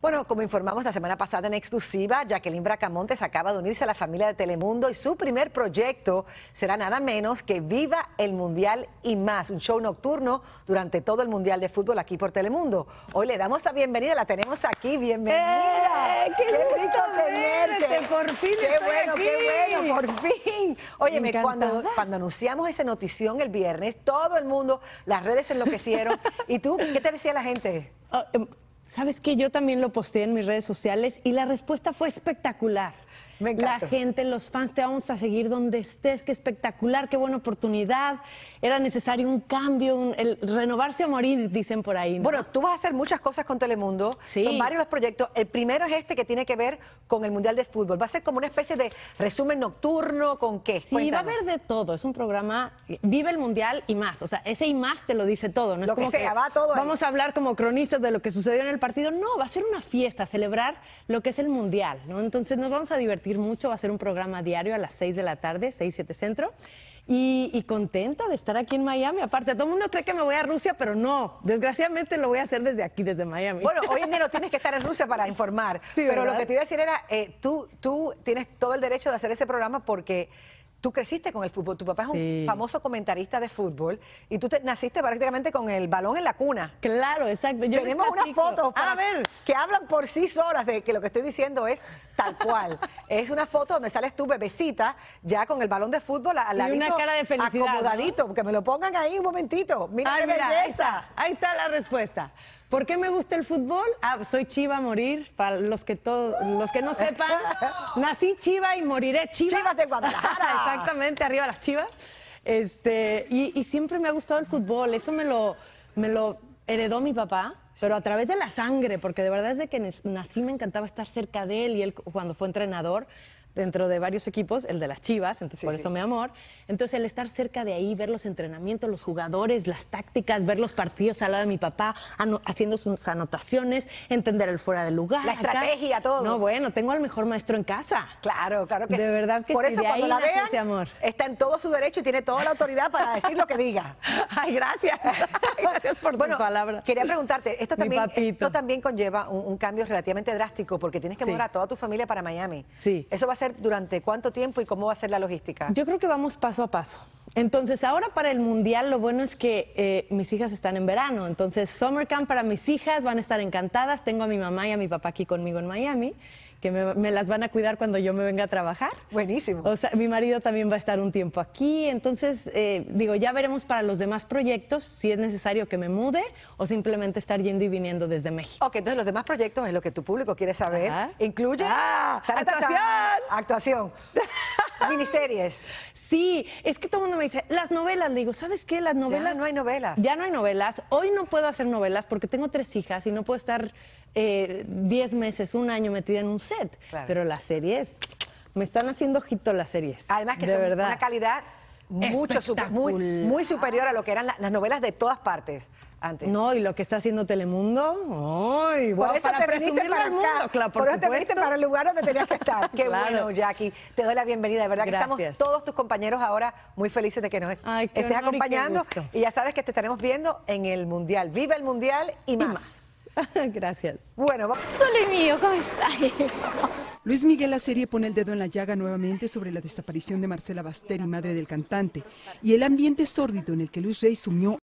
Bueno, como informamos la semana pasada en exclusiva, Jacqueline Bracamontes acaba de unirse a la familia de Telemundo y su primer proyecto será nada menos que Viva el Mundial y más, un show nocturno durante todo el Mundial de Fútbol aquí por Telemundo. Hoy le damos la bienvenida, la tenemos aquí, bienvenida. ¡Eh! qué, lindo gusto Verte, por fin qué bueno, qué bueno, por fin. Óyeme, cuando, cuando anunciamos esa notición el viernes, todo el mundo, las redes enloquecieron. ¿Y tú qué te decía la gente? Ah, em, Sabes que yo también lo posteé en mis redes sociales y la respuesta fue espectacular la gente, los fans, te vamos a seguir donde estés, qué espectacular, qué buena oportunidad. Era necesario un cambio, el, renovarse o morir, dicen por ahí. Bueno, tú vas a hacer muchas cosas con Telemundo. Son varios los proyectos. El primero es este que tiene que ver con el Mundial de Fútbol. Va a ser como una especie de resumen nocturno, ¿con qué? Sí, va a haber de todo. Es un programa, eh, vive el Mundial y más. O sea, ese y más te lo dice todo. No es como que va todo. Vamos a hablar como cronistas de lo que sucedió en el partido. No, va a ser una fiesta, celebrar lo que es el Mundial. ¿no? Entonces nos vamos a divertir mucho. Va a ser un programa diario a las 6 de la tarde, 6, 7 Centro. Y, contenta de estar aquí en Miami. Aparte, todo el mundo cree que me voy a Rusia, pero no. Desgraciadamente lo voy a hacer desde aquí, desde Miami. Bueno, hoy en día no tienes que estar en Rusia para informar. pero lo que te iba a decir era, eh, tú, tú tienes todo el derecho de hacer ese programa porque Tú creciste con el fútbol, tu papá es un famoso comentarista de fútbol y tú te, naciste prácticamente con el balón en la cuna. Claro, exacto. Tenemos unas fotos que hablan por sí solas de que lo que estoy diciendo es tal cual. es una foto donde sales tú bebecita ya con el balón de fútbol a la una cara de felicidad, acomodadito, que me lo pongan ahí un momentito. Mira qué belleza. ahí está la respuesta. ¿Por qué me gusta el fútbol? Ah, soy chiva a morir, para los que, los que no sepan. Nací chiva y moriré chiva. Chivas de Guadalajara. Exactamente, arriba las chivas. Este, y, siempre me ha gustado el fútbol, eso me lo, me lo heredó mi papá, pero a través de la sangre, porque de verdad desde que nací me encantaba estar cerca de él y él cuando fue entrenador dentro de varios equipos, el de las Chivas, entonces por eso mi amor. Entonces el estar cerca de ahí, ver los entrenamientos, los jugadores, las tácticas, ver los partidos al lado de mi papá, haciendo sus anotaciones, entender el fuera de lugar. La estrategia, todo. No, bueno, tengo al mejor maestro en casa. Claro, claro que de sí. verdad que por eso cuando ahí la vean, está en todo su derecho y tiene toda la autoridad para decir lo que diga. Ay, gracias. gracias por tu palabra. Quería preguntarte, esto también, también conlleva un, cambio relativamente drástico porque tienes que mudar a toda tu familia para Miami. Sí. Eso va a ser durante cuánto tiempo y cómo va a ser la logística? Yo creo que vamos paso a paso. Entonces, ahora para el mundial, lo bueno es que eh, mis hijas están en verano. Entonces, Summer Camp para mis hijas van a estar encantadas. Tengo a mi mamá y a mi papá aquí conmigo en Miami, que me, las van a cuidar cuando yo me venga a trabajar. Buenísimo. O sea, mi marido también va a estar un tiempo aquí. Entonces, eh, digo, ya veremos para los demás proyectos si es necesario que me mude o simplemente estar yendo y viniendo desde México. Ok, entonces los demás proyectos en lo que tu público quiere saber. Incluye ah, actuación. actuación. Miniseries. Sí, es que todo el mundo me dice, las novelas, le digo, ¿sabes qué? Las novelas... Ya no hay novelas. Ya no hay novelas. Hoy no puedo hacer novelas porque tengo tres hijas y no puedo estar 10 eh, meses, un año metida en un set. Pero las series, me están haciendo ojito las series. Además que de verdad. una calidad mucho muy, muy superior a lo que eran las novelas de todas partes antes. No, y lo que está haciendo Telemundo, ¡ay! por eso te para el te para el lugar donde tenías que estar. Qué bueno, Jackie. Te doy la bienvenida, de verdad que estamos todos tus compañeros ahora muy felices de que nos estés acompañando y, ya sabes que te estaremos viendo en el Mundial. Viva el Mundial y más. Gracias. Bueno, solo mío, ¿cómo estás? Luis Miguel la serie pone el dedo en la llaga nuevamente sobre la desaparición de Marcela y madre del cantante, y el ambiente sórdido en el que Luis Rey sumió